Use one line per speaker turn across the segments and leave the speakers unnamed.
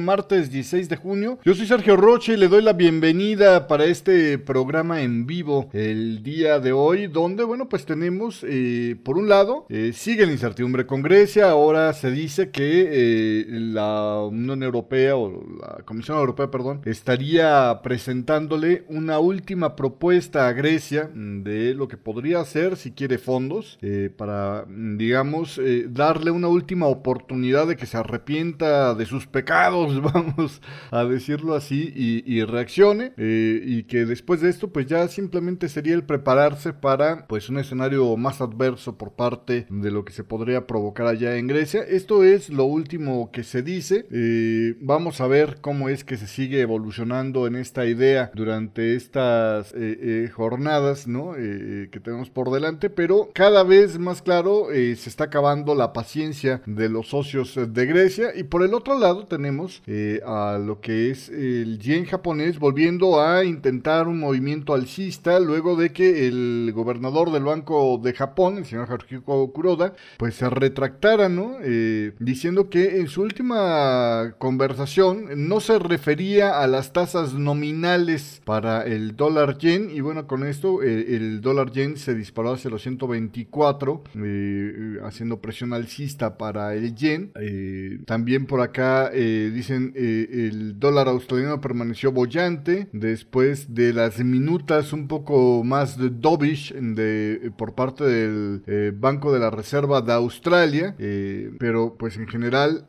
Martes 16 de junio. Yo soy Sergio Roche y le doy la bienvenida para este programa en vivo el día de hoy, donde, bueno, pues tenemos, eh, por un lado, eh, sigue la incertidumbre con Grecia. Ahora se dice que eh, la Unión Europea o la Comisión Europea, perdón, estaría presentándole una última propuesta a Grecia mm, de lo que podría hacer si quiere fondos para, mm, digamos, darle una última oportunidad de que se arrepienta de sus pecados vamos a decirlo así, y, reaccione. Eh, y que después de esto, pues ya simplemente sería el prepararse para pues un escenario más adverso por parte de lo que se podría provocar allá en Grecia. Esto es lo último que se dice. Eh, vamos a ver cómo es que se sigue evolucionando en esta idea durante estas eh, jornadas, que tenemos por delante, pero cada vez más claro se está acabando la paciencia de los socios de Grecia y por el otro lado tenemos eh, a lo que es el yen japonés, volviendo a intentar un movimiento alcista luego de que el gobernador del Banco de Japón, el señor Haruhiko Kuroda, pues se retractara, ¿no? Eh, diciendo que en su última conversación no se refería a las tasas nominales para el dólar yen y bueno, con esto eh, el dólar yen se disparó hacia los 124, haciendo presión alcista para el yen. también por acá dicen eh, el dólar australiano permaneció bollante después de las minutas un poco más de dovish de, eh, por parte del eh, Banco de la Reserva de Australia, pero pues en general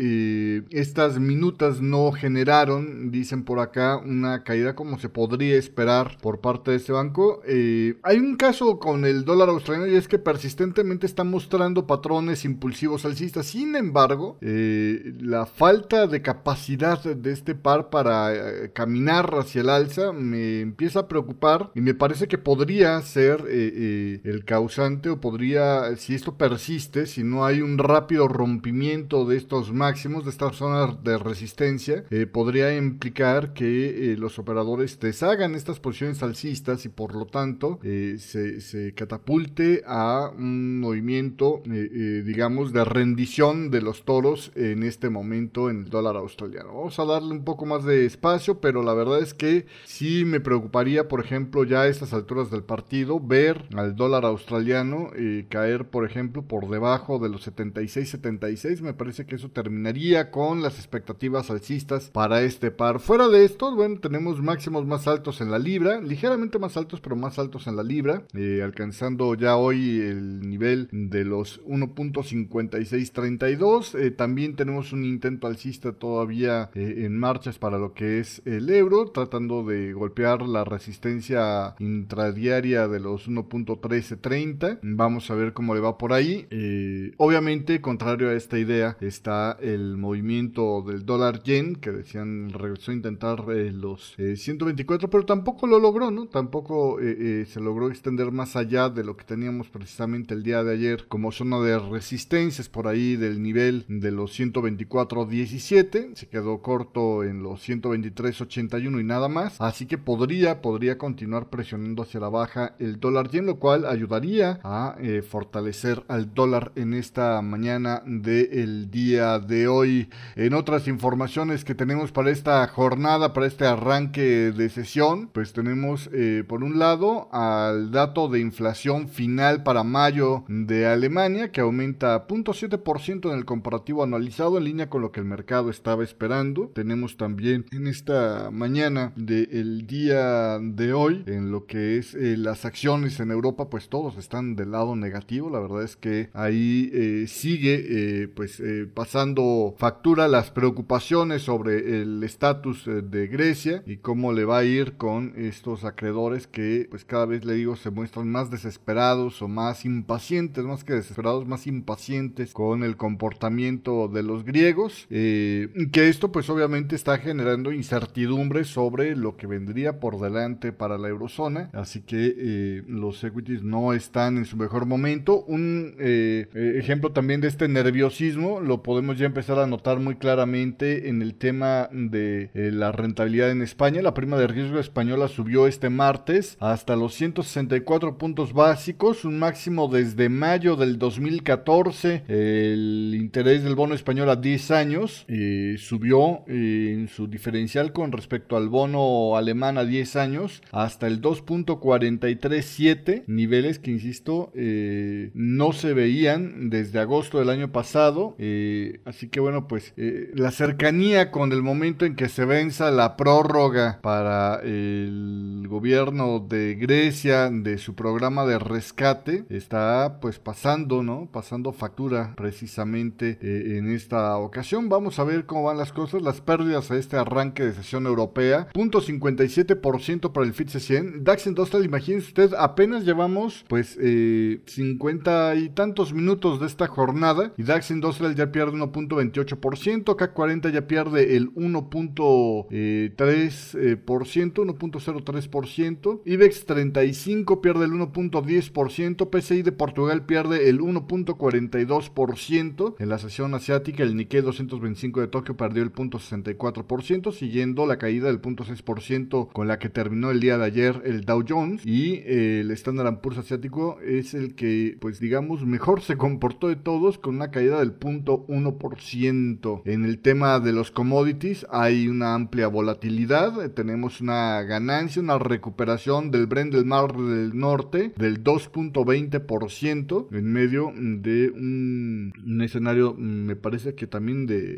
estas minutas no generaron, dicen por acá, una caída como se podría esperar por parte de este banco. hay un caso con el dólar australiano y es que persistentemente está mostrando patrones impulsivos alcistas, sin embargo, la falta de capacidad capacidad de este par para eh, caminar hacia el alza me empieza a preocupar y me parece que podría ser eh, eh, el causante o podría, si esto persiste, si no hay un rápido rompimiento de estos máximos, de estas zonas de resistencia, podría implicar que los operadores deshagan estas posiciones alcistas y por lo tanto se, se, catapulte a un movimiento, digamos, de rendición de los toros en este momento en el dólar australiano. Vamos a darle un poco más de espacio, pero la verdad es que sí me preocuparía, por ejemplo, ya a estas alturas del partido, ver al dólar australiano eh, caer, por ejemplo, por debajo de los 76-76. Me parece que eso terminaría con las expectativas alcistas para este par. Fuera de esto, bueno, tenemos máximos más altos en la libra, ligeramente más altos, pero más altos en la libra, eh, alcanzando ya hoy el nivel de los 1.5632. Eh, también tenemos un intento alcista todavía eh, en marchas para lo que es el euro, tratando de golpear la resistencia intradiaria de los 1.1330. Vamos a ver cómo le va por ahí. Eh, obviamente, contrario a esta idea, está el movimiento del dólar yen, que decían regresó a intentar eh, los 124, pero tampoco lo logró, ¿no? Tampoco se logró extender más allá de lo que teníamos precisamente el día de ayer como zona de resistencias por ahí del nivel de los 124.17 quedó corto en los 123.81 y nada más, así que podría, podría continuar presionando hacia la baja el dólar y en lo cual ayudaría a eh, fortalecer al dólar en esta mañana del día de hoy. En otras informaciones que tenemos para esta jornada, para este arranque de sesión, pues tenemos eh, por un lado al dato de inflación final para mayo de Alemania que aumenta 0.7% en el comparativo anualizado en línea con lo que el mercado estaba esperando esperando. Tenemos también en esta mañana del día de hoy, en lo que es eh, las acciones en Europa, pues todos están del lado negativo. La verdad es que ahí eh, sigue eh, pues pasando factura las preocupaciones sobre el estatus de Grecia y cómo le va a ir con estos acreedores que pues cada vez le digo se muestran más desesperados o más impacientes, más que desesperados, más impacientes con el comportamiento de los griegos. Eh, que esto pues obviamente está generando incertidumbre sobre lo que vendría por delante para la eurozona, así que eh, los equities no están en su mejor momento. Un eh, eh, ejemplo también de este nerviosismo lo podemos ya empezar a notar muy claramente en el tema de la rentabilidad en España. La prima de riesgo española subió este martes hasta los 164 puntos básicos, un máximo desde mayo del 2014. El interés del bono español a 10 años eh, subió eh, en su diferencial con respecto al bono alemán a 10 años hasta el 2.437, niveles que, insisto, eh, no se veían desde agosto del año pasado. Eh, así que bueno, pues la cercanía con el momento en que se venza la prórroga para el gobierno de Grecia de su programa de rescate está pues pasando, ¿no? Pasando factura precisamente en esta ocasión. Vamos a ver cómo van las cosas, las pérdidas a este arranque de sesión europea, 0.57% para el FTSE 100, DAX Industrial, imagínense ustedes, apenas llevamos pues 50 eh, y tantos minutos de esta jornada y DAX Industrial ya pierde 1.28%, CAC 40 ya pierde el 1.3%, 1.03%, eh, eh, IBEX 35 pierde el 1.10%, PCI de Portugal pierde el 1.42%, en la sesión asiática el Nikkei 225 de Tokio perdió el .64% siguiendo la caída del punto 0.6% con la que terminó el día de ayer el Dow Jones y eh, el Standard Poor's asiático es el que, pues digamos, mejor se comportó de todos con una caída del punto .1% En el tema de los commodities hay una amplia volatilidad, tenemos una ganancia, una recuperación del Brent del Mar del Norte del 2.20% en medio de un, escenario, me parece que también de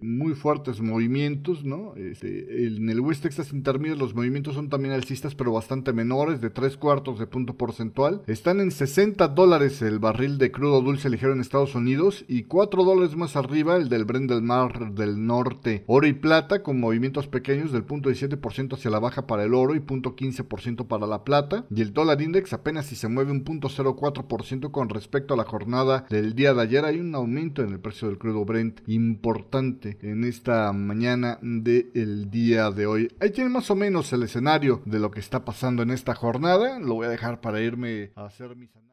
muy fuertes movimientos, ¿no? Este, en el West Texas Intermediate los movimientos son también alcistas, pero bastante menores, de tres cuartos de punto porcentual. Están en 60 dólares el barril de crudo dulce ligero en Estados Unidos y 4 dólares más arriba el del Brent del Mar del Norte. Oro y plata con movimientos pequeños del punto 17% hacia la baja para el oro y punto 15% para la plata. Y el dólar index apenas si se mueve un punto 0.4% con respecto a la jornada del día de ayer. Hay un aumento en el precio del crudo Brent importante en esta mañana del día de hoy. Ahí tiene más o menos el escenario de lo que está pasando en esta jornada. Lo voy a dejar para irme a hacer mis análisis.